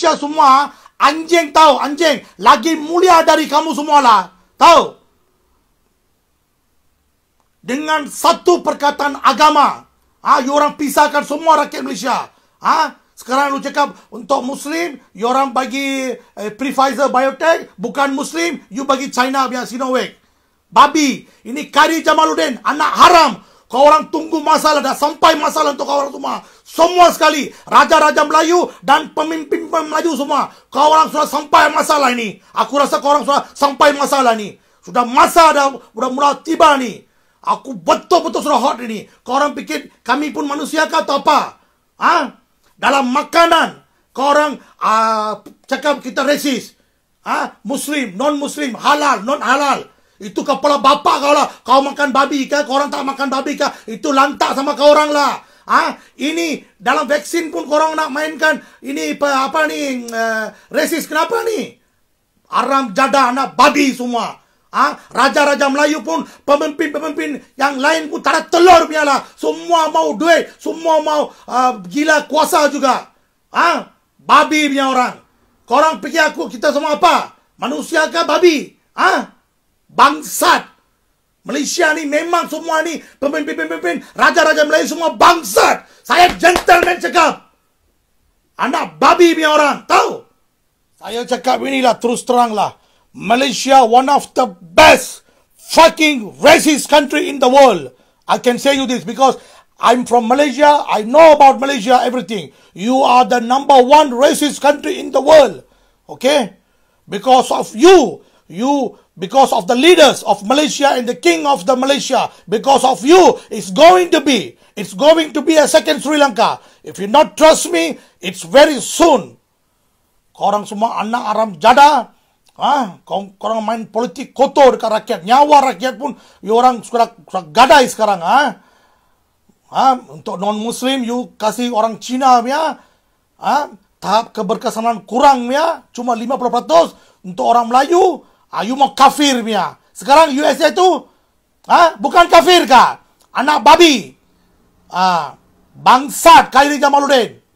Syah semua anjing tahu anjing lagi mulia dari kamu semua lah, Tahu? Dengan satu perkataan agama, ah ha, orang pisahkan semua rakyat Malaysia. Ah ha? sekarang lu cakap untuk muslim, you orang bagi eh, Pfizer biotech, bukan muslim, you bagi China biar Sinovac. Babi, ini kari Jamaluddin, anak haram. Kau orang tunggu masalah dah sampai masalah untuk kau orang semua. Semua sekali raja-raja Melayu dan pemimpin pemimpin Melayu semua. Kau orang sudah sampai masalah ini. Aku rasa kau orang sudah sampai masalah ini. Sudah masa dah sudah mula tiba ni. Aku betul-betul sudah hot ini. Kau orang fikir kami pun manusia ke atau apa? Ha? Dalam makanan kau orang uh, ah, cakap kita resis. Ha? Muslim, non-Muslim, halal, non-halal. Itu kepala bapak kau lah. Kau makan babi ke? Kau orang tak makan babi ke? Itu lantak sama kau orang lah. Ah, ha? ini dalam vaksin pun kau orang nak mainkan ini apa, apa ni? Uh, resis kenapa ni? Aram jada anak babi semua. Ah, ha? raja-raja Melayu pun pemimpin-pemimpin yang lain pun tak ada telur punya lah. Semua mau duit, semua mau uh, gila kuasa juga. Ah, ha? babi punya orang. Korang pikir aku kita semua apa? Manusia ke babi? Ah, ha? bangsat. Malaysia ni memang semua ni pemimpin-pemimpin raja-raja Melayu semua bangsat. Saya gentleman cakap. Anak babi punya orang, tahu? Saya cakap inilah terus terang lah. Malaysia one of the best fucking racist country in the world. I can say you this because I'm from Malaysia. I know about Malaysia everything. You are the number one racist country in the world. Okay? Because of you you because of the leaders of Malaysia and the king of the Malaysia because of you it's going to be it's going to be a second Sri Lanka if you not trust me it's very soon korang semua anak aram jada ah korang main politik kotor ke rakyat nyawa rakyat pun you orang sekarang gadai sekarang ah Ha, untuk non muslim you kasih orang Cina ya. Ha, tahap keberkesanan kurang ya, cuma 50% untuk orang Melayu Ah, you mau kafir mia. Sekarang USA tu ah bukan kafir ka, Anak babi. Ah, bangsat Kyrie Jamaluddin.